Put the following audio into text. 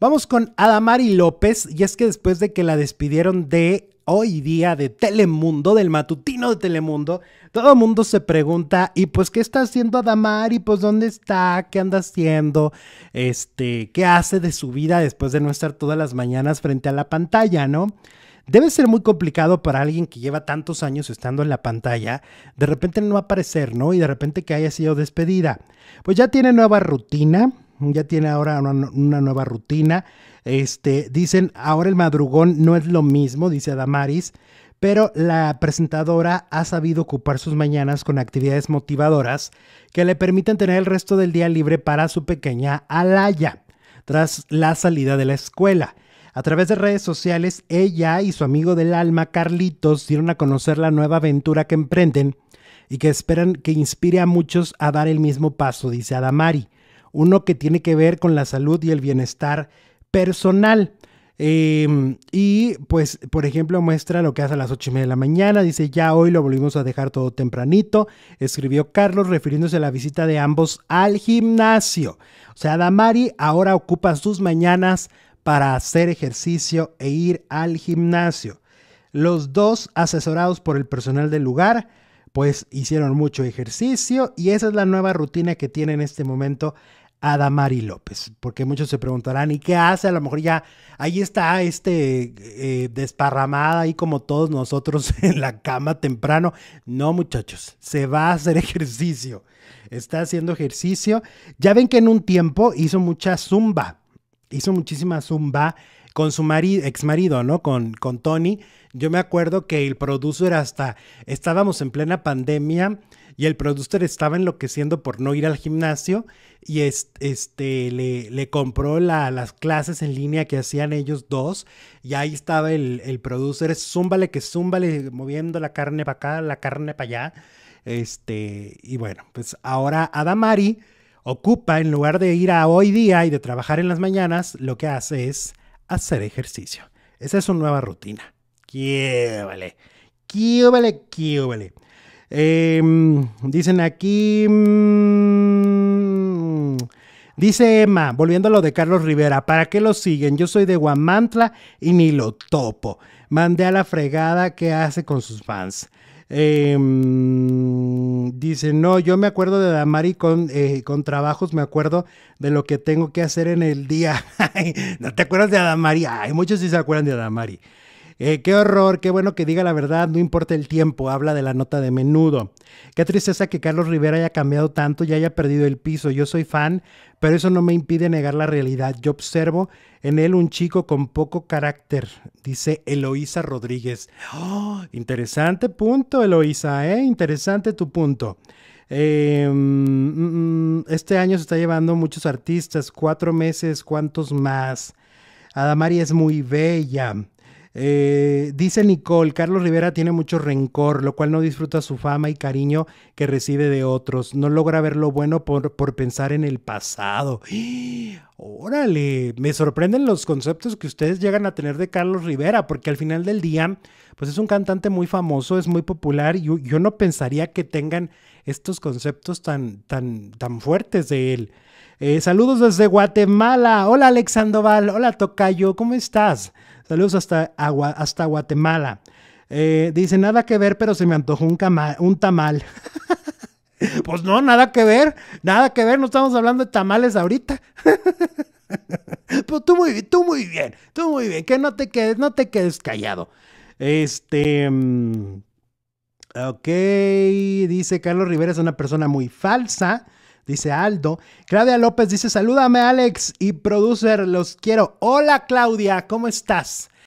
Vamos con Adamari López, y es que después de que la despidieron de hoy día de Telemundo, del matutino de Telemundo, todo el mundo se pregunta, ¿y pues qué está haciendo Adamari? Pues dónde está, qué anda haciendo, este, qué hace de su vida después de no estar todas las mañanas frente a la pantalla, ¿no? Debe ser muy complicado para alguien que lleva tantos años estando en la pantalla, de repente no aparecer, ¿no? Y de repente que haya sido despedida. Pues ya tiene nueva rutina, ya tiene ahora una, nueva rutina. Este, dicen, ahora el madrugón no es lo mismo, dice Adamaris, pero la presentadora ha sabido ocupar sus mañanas con actividades motivadoras que le permiten tener el resto del día libre para su pequeña Alaya, tras la salida de la escuela. A través de redes sociales, ella y su amigo del alma, Carlitos, dieron a conocer la nueva aventura que emprenden y que esperan que inspire a muchos a dar el mismo paso, dice Adamari uno que tiene que ver con la salud y el bienestar personal. Em, y pues, por ejemplo, muestra lo que hace a las 8 y media de la mañana. Dice, ya hoy lo volvimos a dejar todo tempranito. Escribió Carlos refiriéndose a la visita de ambos al gimnasio. O sea, Damari ahora ocupa sus mañanas para hacer ejercicio e ir al gimnasio. Los dos, asesorados por el personal del lugar, pues hicieron mucho ejercicio y esa es la nueva rutina que tiene en este momento Adamari López, porque muchos se preguntarán, ¿y qué hace? A lo mejor ya ahí está este eh, desparramada ahí como todos nosotros en la cama temprano. No, muchachos, se va a hacer ejercicio. Está haciendo ejercicio. Ya ven que en un tiempo hizo mucha zumba, hizo muchísima zumba con su marido, ex marido, ¿no? Con, con Tony. Yo me acuerdo que el producer hasta estábamos en plena pandemia y el producer estaba enloqueciendo por no ir al gimnasio y este, le, le, compró las clases en línea que hacían ellos dos y ahí estaba el, el producer, zúmbale que zúmbale, moviendo la carne para acá, la carne para allá. Este, y bueno, pues ahora Adamari ocupa, en lugar de ir a hoy día y de trabajar en las mañanas, lo que hace es hacer ejercicio. Esa es su nueva rutina qué vale, qué dicen aquí. Mm, dice Emma, volviendo a lo de Carlos Rivera, ¿para qué lo siguen? Yo soy de Guamantla y ni lo topo. Mandé a la fregada que hace con sus fans. Em, dice, no, yo me acuerdo de Damari con, eh, con trabajos, me acuerdo de lo que tengo que hacer en el día. ¿No te acuerdas de Adamari? Hay muchos que se acuerdan de Adamari. Eh, qué horror, qué bueno que diga la verdad, no importa el tiempo, habla de la nota de menudo. Qué tristeza que Carlos Rivera haya cambiado tanto y haya perdido el piso. Yo soy fan, pero eso no me impide negar la realidad. Yo observo en él un chico con poco carácter, dice Eloísa Rodríguez. ¡Oh! interesante punto, Eloísa, ¿eh? interesante tu punto. Em, mm, mm, este año se está llevando muchos artistas, cuatro meses, ¿cuántos más? Adamari es muy bella. Eh, dice Nicole, Carlos Rivera tiene mucho rencor, lo cual no disfruta su fama y cariño que recibe de otros. No logra ver lo bueno por, por pensar en el pasado. Órale, me sorprenden los conceptos que ustedes llegan a tener de Carlos Rivera, porque al final del día, pues es un cantante muy famoso, es muy popular, y yo, no pensaría que tengan estos conceptos tan, tan, tan fuertes de él. Eh, saludos desde Guatemala. Hola Alex hola Tocayo, ¿cómo estás? Saludos hasta, hasta Guatemala. Eh, dice, nada que ver, pero se me antojó un, tamal. pues no, nada que ver, nada que ver, no estamos hablando de tamales ahorita. pues tú muy bien, tú muy bien, tú muy bien, que no te quedes, no te quedes callado. Este... Mm, ok, dice Carlos Rivera es una persona muy falsa dice Aldo. Claudia López dice, salúdame Alex y producer, los quiero. Hola Claudia, ¿cómo estás?